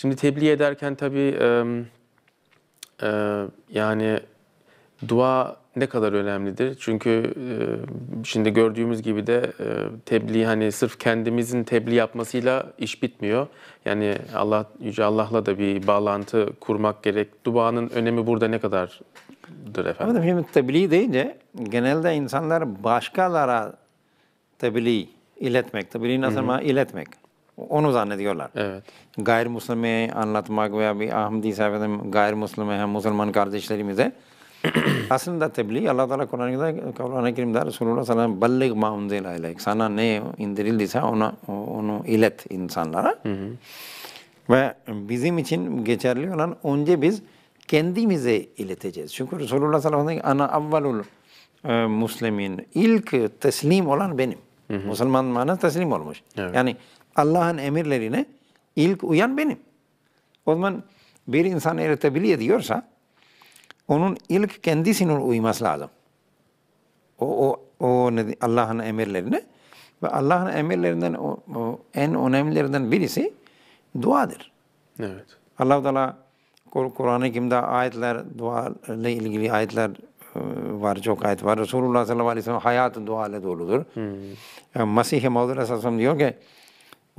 Şimdi tebliğ ederken tabii e, e, yani dua ne kadar önemlidir? Çünkü e, şimdi gördüğümüz gibi de e, tebliğ hani sırf kendimizin tebliğ yapmasıyla iş bitmiyor. Yani Allah yüce Allah'la da bir bağlantı kurmak gerek. Duanın önemi burada ne kadardır efendim? Evet, tebliğ deyince genelde insanlar başkalara tebliğ iletmek, tebliğ nasıl iletmek onu zannediyorlar. Evet. Gayrimüslimi anlatmak veya bir Ahmedi sahibinden gayrimüslimi hem Müslüman kardeşlerimize aslında tebliğ Allah Teala Kur'an'da Kur'an-ı Kerim'de Resulullah sallallahu aleyhi ve sellem Sana ne indirildiyse ona onu ilet insanlara. Hı hı. Ve bizim için geçerli olan önce biz kendimize ileteceğiz. Çünkü Resulullah sallallahu aleyhi ve sellem ana avvalul e, muslimin ilk teslim olan benim. Hı hı. Müslüman mana teslim olmuş. Evet. Yani Allah'ın emirlerine ilk uyan benim. O zaman bir insan eretebiliyor diyorsa onun ilk kendisinin uyması lazım. O, o, o Allah'ın emirlerine ve Allah'ın emirlerinden o, o, en önemlilerinden birisi duadır. Evet. Allah-u Teala Kur'an-ı Kerim'de ayetler, dua ile ilgili ayetler e, var, çok ayet var. Resulullah sallallahu aleyhi ve sellem hayatı dua ile doludur. Hmm. Yani e, Mesih-i Mevdud diyor ki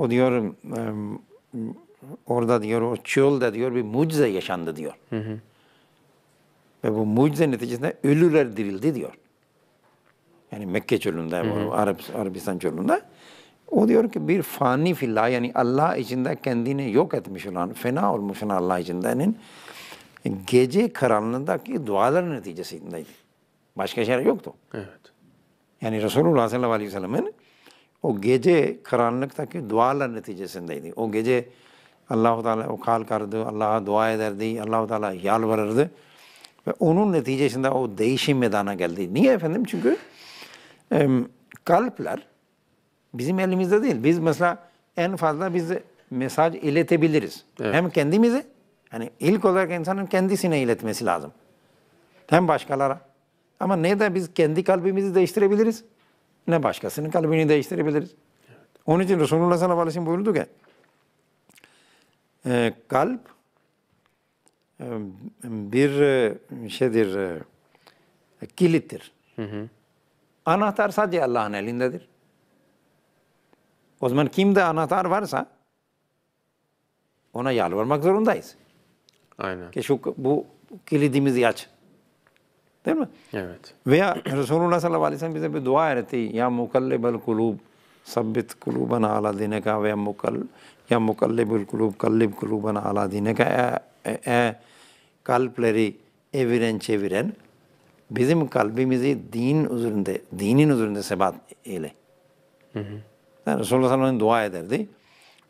o diyor orada diyor o çölde diyor bir mucize yaşandı diyor. Hı hı. Ve bu mucize neticesinde ölüler dirildi diyor. Yani Mekke çölünde, hı hı. Arap, Arabistan çölünde. O diyor ki bir fani filla yani Allah içinde kendini yok etmiş olan, fena olmuş olan Allah içindenin gece karanlığındaki duaların neticesindeydi. Başka şeyler yoktu. Evet. Yani Resulullah sallallahu aleyhi ve sellem'in o gece karanlıktaki dualar neticesindeydi. O gece Allahu Teala okal kardı, Allah'a dua ederdi, Allahu Teala yalvarırdı. Ve onun neticesinde o değişim meydana geldi. Niye efendim? Çünkü e, kalpler bizim elimizde değil. Biz mesela en fazla biz mesaj iletebiliriz. Evet. Hem kendimize, yani ilk olarak insanın kendisine iletmesi lazım. Hem başkalara. Ama ne de biz kendi kalbimizi değiştirebiliriz ne başkasının kalbini değiştirebilir. Evet. Onun için Resulullah sallallahu aleyhi ve sellem buyurdu ki e, kalp e, bir e, şeydir e, kilittir. Hı hı. Anahtar sadece Allah'ın elindedir. O zaman kimde anahtar varsa ona yalvarmak zorundayız. Aynen. Ki şu bu kilidimizi aç. Değil mi? Evet. Veya Resulullah sallallahu aleyhi ve sellem bize bir dua etti. Ya mukallibel kulub sabbit kulubana ala dineka ve mukall ya mukallibul kulub kallib kulubana ala dineka e, e, e, kalpleri eviren çeviren bizim kalbimizi din üzerinde, dinin üzerinde sebat eyle. Hı hı. Yani Resulullah sallallahu aleyhi ve sellem dua ederdi.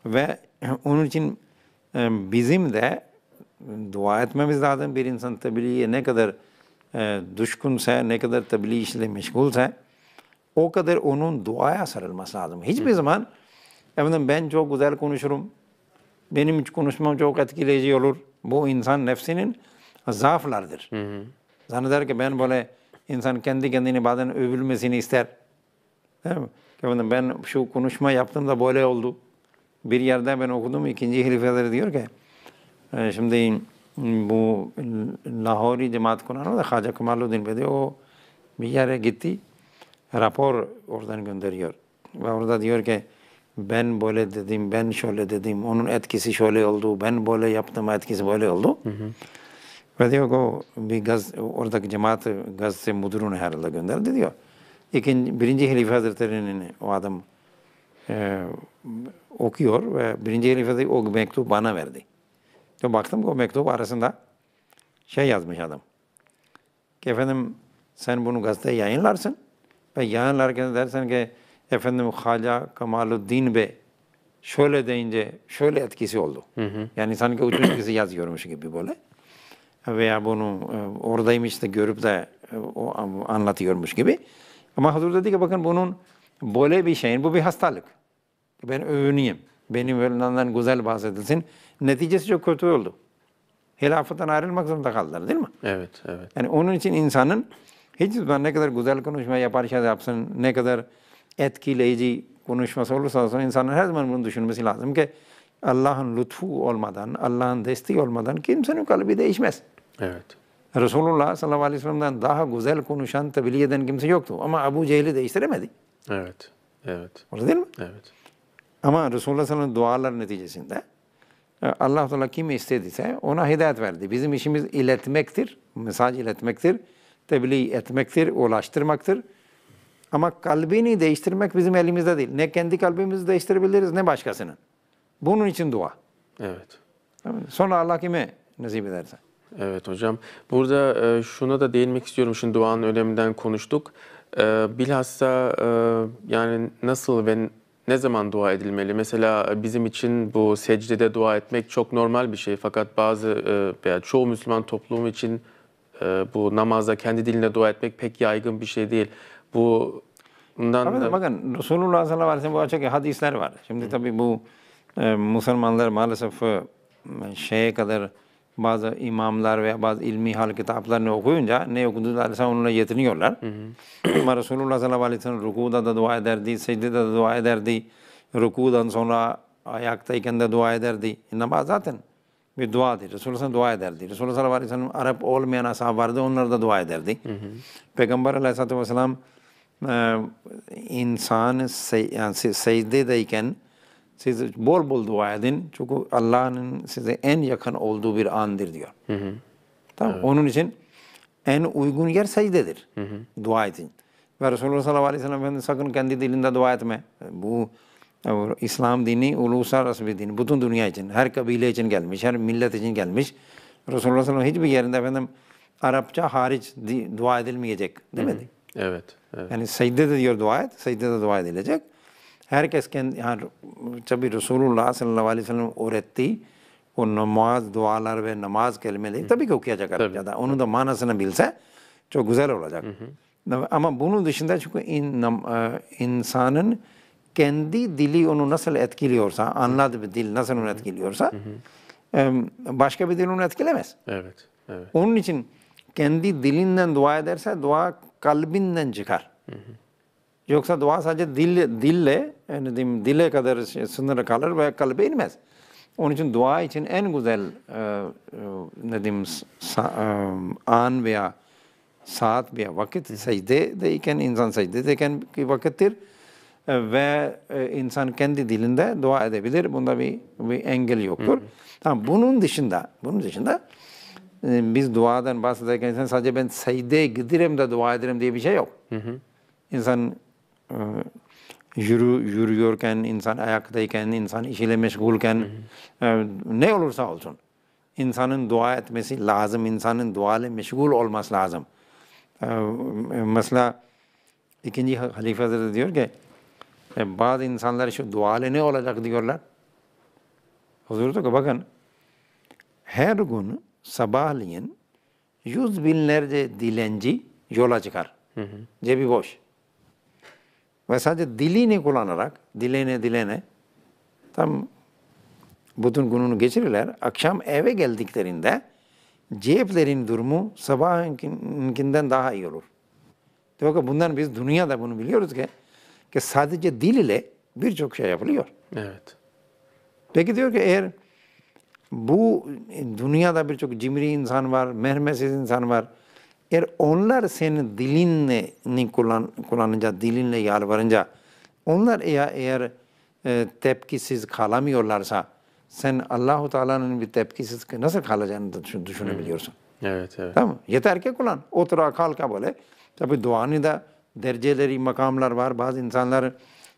Ve onun için e, bizim de e, dua etmemiz lazım. Bir insan tebliğe ne kadar ee, düşkünse, ne kadar tebliğ işle meşgulse o kadar onun duaya sarılması lazım. Hiçbir Hı. zaman efendim ben çok güzel konuşurum, benim hiç konuşmam çok etkileyici olur. Bu insan nefsinin zaaflardır. Zanneder ki ben böyle insan kendi kendini bazen övülmesini ister. Değil mi? Efendim ben şu konuşma yaptım da böyle oldu. Bir yerde ben okudum ikinci hilifeleri diyor ki ee, şimdi bu Lahori Cemaat Kur'an'ı da Hacı Kemaluddin Bedi o bir yere gitti rapor oradan gönderiyor. Ve orada diyor ki ben böyle dedim, ben şöyle dedim, onun etkisi şöyle oldu, ben böyle yaptım, etkisi böyle oldu. Hı hı. Ve diyor ki bir gaz, oradaki cemaat gazete müdürünü herhalde gönderdi diyor. İkinci, birinci halife hazretlerinin o adam e, okuyor ve birinci halife o mektup bana verdi. De baktım ki o mektup arasında şey yazmış adam. Ki efendim sen bunu gazeteye yayınlarsın. Ve yayınlarken dersen ki efendim Hala Kemaluddin Bey şöyle deyince şöyle etkisi oldu. Hı hı. Yani sanki ucun etkisi yazıyormuş gibi böyle. Veya bunu e, oradaymış da görüp de e, o anlatıyormuş gibi. Ama Hazur dedi ki bakın bunun böyle bir şeyin, bu bir hastalık. Ben övüneyim benim ölümden güzel bahsedilsin. Neticesi çok kötü oldu. Hilafetten ayrılmak zorunda kaldılar değil mi? Evet, evet. Yani onun için insanın hiç zaman ne kadar güzel konuşma yapar şey yapsın, ne kadar etkileyici konuşması olursa olsun insanın her zaman bunu düşünmesi lazım ki Allah'ın lütfu olmadan, Allah'ın desteği olmadan kimsenin kalbi değişmez. Evet. Resulullah sallallahu aleyhi ve sellem'den daha güzel konuşan, tebliğ eden kimse yoktu. Ama Abu Cehil'i değiştiremedi. Evet. Evet. Orada değil mi? Evet. Ama Resulullah sallallahu dualar neticesinde e, Allah Teala kim istediyse ona hidayet verdi. Bizim işimiz iletmektir, mesaj iletmektir, tebliğ etmektir, ulaştırmaktır. Ama kalbini değiştirmek bizim elimizde değil. Ne kendi kalbimizi değiştirebiliriz ne başkasının. Bunun için dua. Evet. Sonra Allah kime nasip ederse. Evet hocam. Burada e, şuna da değinmek istiyorum. Şimdi duanın öneminden konuştuk. E, bilhassa yani nasıl ve ne zaman dua edilmeli? Mesela e, bizim için bu secdede dua etmek çok normal bir şey. Fakat bazı e, veya çoğu Müslüman toplumu için e, bu namazda kendi diline dua etmek pek yaygın bir şey değil. Bu bundan tabii da... bakın Resulullah sallallahu aleyhi ve sellem bu açık hadisler var. Şimdi tabii bu Müslümanlar maalesef şeye kadar بعض ایماندار ویا بعض علمی حال کتاب تن جا نیسن یتنی ہو لا رسول اللہ صلی علیہ سن رقو دا دعائے درد سجدے دا دعا ہے درد رکو دا انسول دعائے دردی ان کا بعض اِن دعا سن دعا درد اللہ عرب اول مینا صاحب دعا ہے دردی پیغمبر علیہ وسلم انسان سجدے تی siz bol bol dua edin. Çünkü Allah'ın size en yakın olduğu bir andır diyor. Hı hı. Tamam. Evet. Onun için en uygun yer secdedir. Hı hı. Dua için. Ve Resulullah sallallahu aleyhi ve sellem Efendimiz sakın kendi dilinde dua etme. Bu İslam dini uluslararası bir din. Bütün dünya için, her kabile için gelmiş, her millet için gelmiş. Resulullah sallallahu aleyhi ve sellem hiçbir yerinde efendim Arapça hariç dua edilmeyecek mi? Evet, evet. Yani secde diyor dua et, secde dua edilecek herkes kendi yani tabi Resulullah sallallahu aleyhi ve sellem öğrettiği o namaz dualar ve namaz kelimeleri tabii ki okuyacak tabii. ya onun da manasını bilse çok güzel olacak. Hı hı. Ama bunun dışında çünkü in, e, insanın kendi dili onu nasıl etkiliyorsa, anladığı bir dil nasıl onu etkiliyorsa hı hı. başka bir dil onu etkilemez. Evet, evet. Onun için kendi dilinden dua ederse dua kalbinden çıkar. Hı hı. Yoksa dua sadece dille, dille yani diyeyim, dile kadar şey, sınırı kalır ve kalıbe inmez. Onun için dua için en güzel e, e, ne diyeyim, sa, e, an veya saat veya vakit deyken insan deyken ki vakittir e, ve e, insan kendi dilinde dua edebilir. Bunda bir, bir engel yoktur. Hı hı. Tamam, bunun dışında bunun dışında biz duadan bahsederken insan sadece ben secdeye giderim de dua ederim diye bir şey yok. Hı hı. İnsan ee, yürü yürüyorken insan ayaktayken insan işiyle meşgulken hı hı. E, ne olursa olsun insanın dua etmesi lazım insanın dua ile meşgul olması lazım ee, e, mesela ikinci halife hazreti diyor ki e, bazı insanlar şu dua ile ne olacak diyorlar Huzur ki bakın her gün sabahleyin yüz binlerce dilenci yola çıkar. Hı hı. Cebi boş. Ve sadece dilini kullanarak, dilene dilene tam bütün gününü geçirirler. Akşam eve geldiklerinde ceplerin durumu sabahınkinden daha iyi olur. Dolayısıyla bundan biz dünyada bunu biliyoruz ki, ki sadece dil ile birçok şey yapılıyor. Evet. Peki diyor ki eğer bu dünyada birçok cimri insan var, mermesiz insan var, eğer onlar senin dilinle kullan, kullanınca, dilinle yalvarınca, onlar eğer, eğer e, tepkisiz kalamıyorlarsa, sen Allahu Teala'nın bir tepkisiz nasıl kalacağını düşünebiliyorsun. Hmm. Evet, evet. Tamam Yeter ki kullan. Otura kalka böyle. Tabi duanın da dereceleri, makamlar var. Bazı insanlar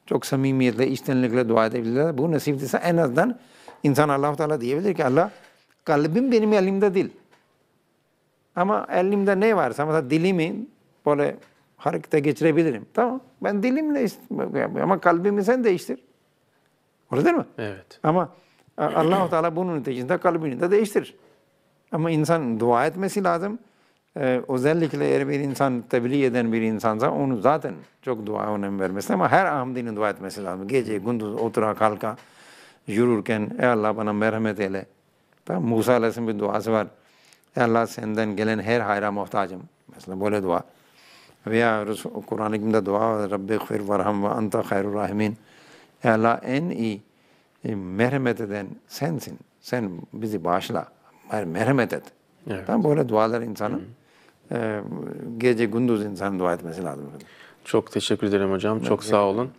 çok samimiyetle, içtenlikle dua edebilirler. Bu nasip en azından insan Allahu Teala diyebilir ki Allah kalbim benim elimde değil. Ama elimde ne varsa mesela dilimi böyle harekete geçirebilirim. Tamam ben dilimle ama kalbimi sen değiştir. orada değil mi? Evet. Ama Allah-u Teala bunun neticesinde kalbini de değiştirir. Ama insan dua etmesi lazım. Ee, özellikle eğer bir insan tebliğ eden bir insansa onu zaten çok dua önem vermesi ama her hamdini dua etmesi lazım. Gece, gündüz, otura, kalka, yürürken ey Allah bana merhamet eyle. Tamam, Musa Aleyhisselam'ın bir duası var. Ya Allah senden gelen her hayra muhtacım. Mesela böyle dua. Veya Kur'an-ı Kerim'de dua Rabbi gfir varham ve anta hayrul rahimin. Ya Allah en iyi e, merhamet eden sensin. Sen bizi bağışla. Merhamet et. Evet. Tam böyle dualar insanın Hı e, gece gündüz insanın dua etmesi lazım. Çok teşekkür ederim hocam. Evet. Çok sağ olun.